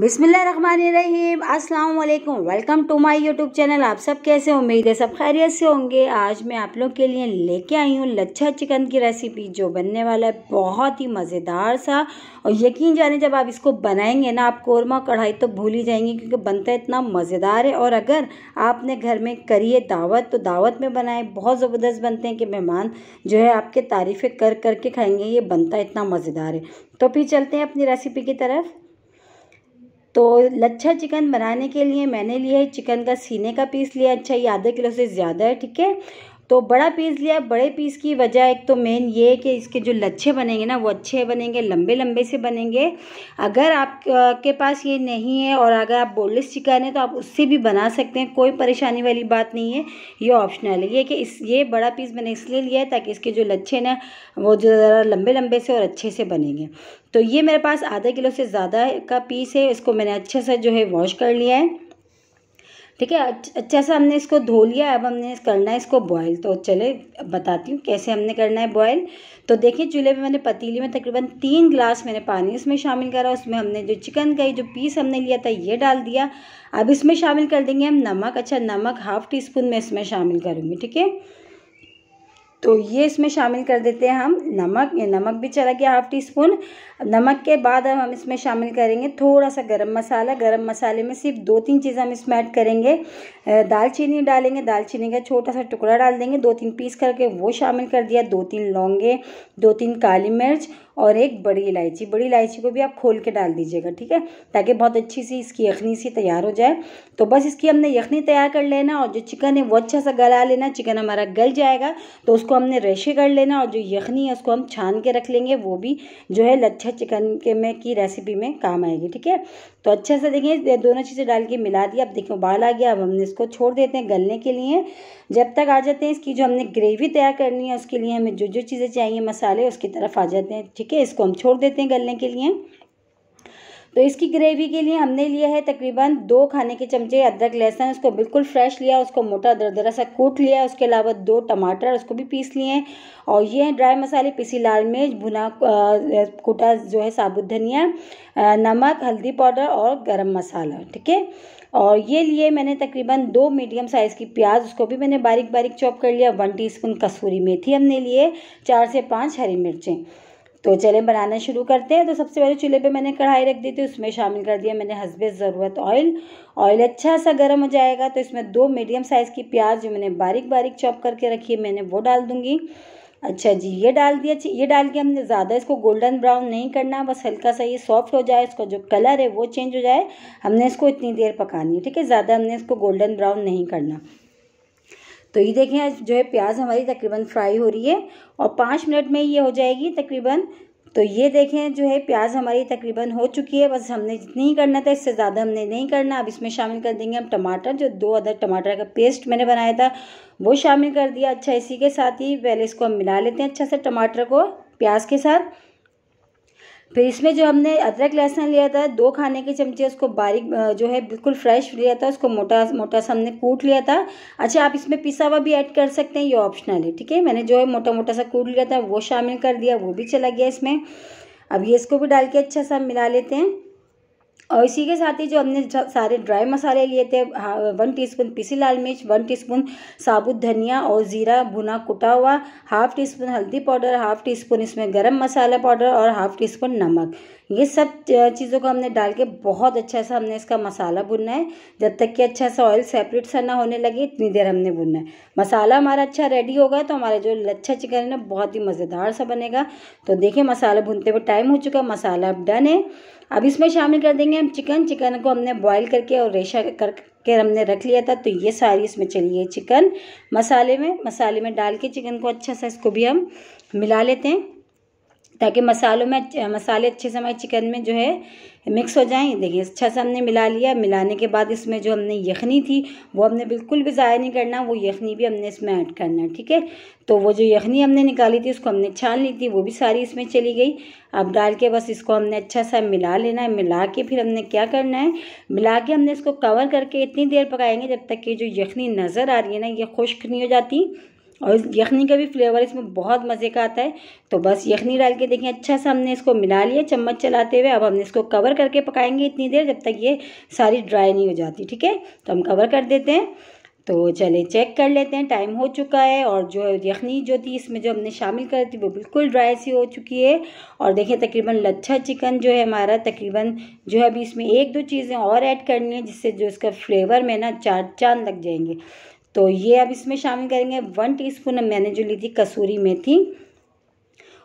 बिसमीम अस्सलाम वालेकुम welcome to my YouTube channel आप सब कैसे उम्मीद है सब खैरियत से होंगे आज मैं आप लोग के लिए लेके आई हूँ लच्छा चिकन की रेसिपी जो बनने वाला है बहुत ही मज़ेदार सा और यकीन जाने जब आप इसको बनाएंगे ना आप कोरमा कढ़ाई तो भूल ही जाएंगे क्योंकि बनता इतना मज़ेदार है और अगर आपने घर में करिए दावत तो दावत में बनाएँ बहुत ज़बरदस्त बनते हैं कि मेहमान जो है आपके तारीफ़ें कर करके खाएंगे ये बनता इतना मज़ेदार है तो फिर चलते हैं अपनी रेसिपी की तरफ तो लच्छा चिकन बनाने के लिए मैंने लिया है चिकन का सीने का पीस लिया अच्छा ये आधा किलो से ज़्यादा है ठीक है तो बड़ा पीस लिया बड़े पीस की वजह एक तो मेन ये है कि इसके जो लच्छे बनेंगे ना वो अच्छे बनेंगे लंबे लंबे से बनेंगे अगर आपके पास ये नहीं है और अगर आप बोनलेस चिकन है तो आप उससे भी बना सकते हैं कोई परेशानी वाली बात नहीं है ये ऑप्शनल है ये कि इस ये बड़ा पीस मैंने इसलिए लिया है ताकि इसके जो लच्छे ना वो जो ज़रा लंबे लंबे से और अच्छे से बनेंगे तो ये मेरे पास आधा किलो से ज़्यादा का पीस है इसको मैंने अच्छे से जो है वॉश कर लिया है ठीक है अच्छा सा हमने इसको धो लिया अब हमने करना है इसको बॉयल तो चले बताती हूँ कैसे हमने करना है बॉयल तो देखिए चूल्हे में मैंने पतीली में तकरीबन तीन गिलास मैंने पानी उसमें शामिल करा उसमें हमने जो चिकन का जो पीस हमने लिया था ये डाल दिया अब इसमें शामिल कर देंगे हम नमक अच्छा नमक हाफ़ टी स्पून मैं इसमें शामिल करूँगी ठीक है तो ये इसमें शामिल कर देते हैं हम नमक ये नमक भी चला गया हाफ टी स्पून नमक के बाद अब हम इसमें शामिल करेंगे थोड़ा सा गरम मसाला गरम मसाले में सिर्फ दो तीन चीज़ें हम इसमें ऐड करेंगे दालचीनी डालेंगे दालचीनी का छोटा सा टुकड़ा डाल देंगे दो तीन पीस करके वो शामिल कर दिया दो तीन लौंगे दो तीन काली मिर्च और एक बड़ी इलायची बड़ी इलायची को भी आप खोल के डाल दीजिएगा ठीक है ताकि बहुत अच्छी सी इसकी यखनी सी तैयार हो जाए तो बस इसकी हमने यखनी तैयार कर लेना और जो चिकन है वो अच्छा सा गला लेना चिकन हमारा गल जाएगा तो उसको हमने रेशे कर लेना और जो यखनी है उसको हम छान के रख लेंगे वो भी जो है लच्छा चिकन के में की रेसिपी में काम आएगी ठीक है तो अच्छा से देखिए दोनों चीज़ें डाल के मिला दिया अब देखिए उबाल आ गया अब हमने इसको छोड़ देते हैं गलने के लिए जब तक आ जाते हैं इसकी जो हमने ग्रेवी तैयार करनी है उसके लिए हमें जो जो चीज़ें चाहिए मसाले उसकी तरफ आ जाते हैं ठीक है इसको हम छोड़ देते हैं गलने के लिए तो इसकी ग्रेवी के लिए हमने लिया है तकरीबन दो खाने के चमचे अदरक लहसुन उसको बिल्कुल फ्रेश लिया उसको मोटा दरदरा सा कूट लिया उसके अलावा दो टमाटर उसको भी पीस लिए और ये है ड्राई मसाले पीसी लाल मिर्च भुना कूटा जो है साबुत धनिया नमक हल्दी पाउडर और गरम मसाला ठीक है और ये लिए मैंने तकरीबन दो मीडियम साइज़ की प्याज उसको भी मैंने बारीक बारीक चॉप कर लिया वन स्पून कसूरी मेथी हमने लिए चार से पाँच हरी मिर्चें तो चले बनाना शुरू करते हैं तो सबसे पहले चूल्हे पे मैंने कढ़ाई रख दी थी उसमें शामिल कर दिया मैंने हसबे ज़रूरत ऑयल ऑयल अच्छा सा गर्म हो जाएगा तो इसमें दो मीडियम साइज़ की प्याज जो मैंने बारीक बारीक चॉप करके रखी है मैंने वो डाल दूँगी अच्छा जी ये डाल दिया ये डाल के हमने ज़्यादा इसको गोल्डन ब्राउन नहीं करना बस हल्का सा ये सॉफ्ट हो जाए इसका जो कलर है वो चेंज हो जाए हमने इसको इतनी देर पकानी है ठीक है ज़्यादा हमने इसको गोल्डन ब्राउन नहीं करना तो ये देखें जो है प्याज हमारी तकरीबन फ्राई हो रही है और पाँच मिनट में ये हो जाएगी तकरीबन तो ये देखें जो है प्याज हमारी तकरीबन हो चुकी है बस हमने जितनी ही करना था इससे ज़्यादा हमने नहीं करना अब इसमें शामिल कर देंगे हम टमाटर जो दो अदर टमाटर का पेस्ट मैंने बनाया था वो शामिल कर दिया अच्छा इसी के साथ ही पहले इसको हम मिला लेते हैं अच्छा से टमाटर को प्याज के साथ फिर तो इसमें जो हमने अदरक लहसुन लिया था दो खाने के चमचे उसको बारीक जो है बिल्कुल फ्रेश लिया था उसको मोटा मोटा सा हमने कूट लिया था अच्छा आप इसमें पिसा हुआ भी ऐड कर सकते हैं ये ऑप्शनल है ठीक है मैंने जो है मोटा मोटा सा कूट लिया था वो शामिल कर दिया वो भी चला गया इसमें अब ये इसको भी डाल के अच्छा सा मिला लेते हैं और इसी के साथ ही जो हमने सारे ड्राई मसाले लिए थे हाँ वन टीस्पून पीसी लाल मिर्च वन टीस्पून साबुत धनिया और ज़ीरा भुना कुटा हुआ हाफ टी स्पून हल्दी पाउडर हाफ टी स्पून इसमें गरम मसाला पाउडर और हाफ टी स्पून नमक ये सब चीज़ों को हमने डाल के बहुत अच्छा सा हमने इसका मसाला भुनना है जब तक कि अच्छा सा ऑयल सेपरेट सा ना होने लगे इतनी देर हमने भुनना है मसाला हमारा अच्छा रेडी होगा तो हमारा जो लच्छा चिकन है ना बहुत ही मज़ेदार सा बनेगा तो देखिए मसाला भुनते हुए टाइम हो चुका मसाला अब डन है अब इसमें शामिल कर देंगे हम चिकन चिकन को हमने बॉईल करके और रेशा कर के हमने रख लिया था तो ये सारी इसमें चली गई चिकन मसाले में मसाले में डाल के चिकन को अच्छा सा इसको भी हम मिला लेते हैं ताकि मसालों में मसाले अच्छे से हमारे चिकन में जो है मिक्स हो जाएं देखिए अच्छा सा हमने मिला लिया मिलाने के बाद इसमें जो हमने यखनी थी वो हमने बिल्कुल भी ज़ाया नहीं करना वो यखनी भी हमने इसमें ऐड करना ठीक है तो वो जो यखनी हमने निकाली थी उसको हमने छान ली थी वो भी सारी इसमें चली गई अब डाल के बस इसको हमने अच्छा सा मिला लेना है मिला के फिर हमने क्या करना है मिला के हमने इसको कवर करके इतनी देर पकाएंगे जब तक कि जो यखनी नज़र आ रही है ना ये खुश्क नहीं हो जाती और यखनी का भी फ्लेवर इसमें बहुत मज़े का आता है तो बस यखनी डाल के देखें अच्छा सा हमने इसको मिला लिया चम्मच चलाते हुए अब हमने इसको कवर करके पकाएंगे इतनी देर जब तक ये सारी ड्राई नहीं हो जाती ठीक है तो हम कवर कर देते हैं तो चले चेक कर लेते हैं टाइम हो चुका है और जो यखनी जो थी इसमें जो हमने शामिल करी थी वो बिल्कुल ड्राई सी हो चुकी है और देखिए तकरीबन लच्छा चिकन जो है हमारा तकरीबन जो है अभी इसमें एक दो चीज़ें और ऐड करनी है जिससे जो इसका फ्लेवर में ना चार चांद लग जाएंगे तो ये अब इसमें शामिल करेंगे वन टीस्पून मैंने जो ली थी कसूरी मेथी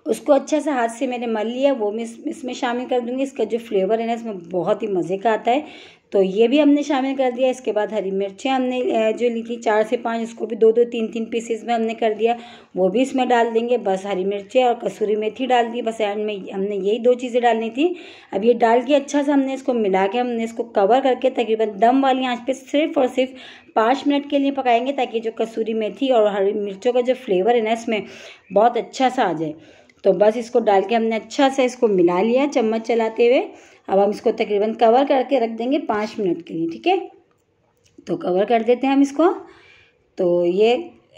उसको अच्छा सा हाथ से मैंने मल लिया वो मैं इसमें शामिल कर दूँगी इसका जो फ्लेवर है ना इसमें बहुत ही मज़े का आता है तो ये भी हमने शामिल कर दिया इसके बाद हरी मिर्चें हमने जो ली थी चार से पाँच उसको भी दो दो तीन तीन पीसेस में हमने कर दिया वो भी इसमें डाल देंगे बस हरी मिर्चें और कसूरी मेथी डाल दी बस एंड में हमने यही दो चीज़ें डालनी थी अब ये डाल के अच्छा सा हमने इसको मिला के हमने इसको कवर करके तकरीबन दम वाली आँच पर सिर्फ और सिर्फ पाँच मिनट के लिए पकाएंगे ताकि जो कसूरी मेथी और हरी मिर्चों का जो फ्लेवर है ना इसमें बहुत अच्छा सा आ जाए तो बस इसको डाल के हमने अच्छा सा इसको मिला लिया चम्मच चलाते हुए अब हम इसको तकरीबन कवर करके रख देंगे पाँच मिनट के लिए ठीक है तो कवर कर देते हैं हम इसको तो ये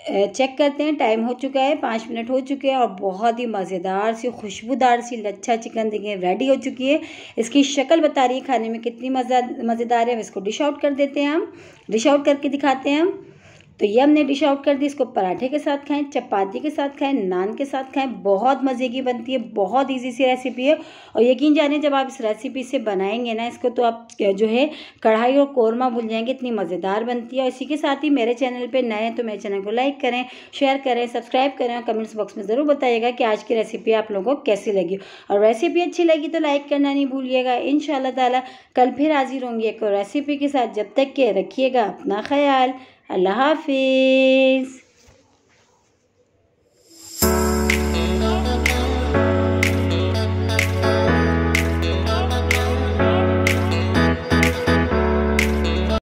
चेक करते हैं टाइम हो चुका है पाँच मिनट हो चुके हैं और बहुत ही मज़ेदार सी खुशबूदार सी लच्छा चिकन देखिए रेडी हो चुकी है इसकी शक्ल बता रही है खाने में कितनी मज़ा मज़ेदार है इसको डिश आउट कर देते हैं हम डिश आउट करके दिखाते हैं हम तो ये हमने डिश आउट कर दी इसको पराठे के साथ खाएं चपाती के साथ खाएं नान के साथ खाएं बहुत मज़े की बनती है बहुत इजी सी रेसिपी है और यकीन जाने जब आप इस रेसिपी से बनाएंगे ना इसको तो आप जो है कढ़ाई और कोरमा भूल जाएंगे इतनी मज़ेदार बनती है और इसी के साथ ही मेरे चैनल पर नए हैं तो मेरे चैनल को लाइक करें शेयर करें सब्सक्राइब करें और कमेंट्स बॉक्स में ज़रूर बताइएगा कि आज की रेसिपी आप लोगों को कैसी लगी और रेसिपी अच्छी लगी तो लाइक करना नहीं भूलिएगा इन शाह कल फिर हाजिर होंगी एक रेसिपी के साथ जब तक के रखिएगा अपना ख्याल Allah Hafiz.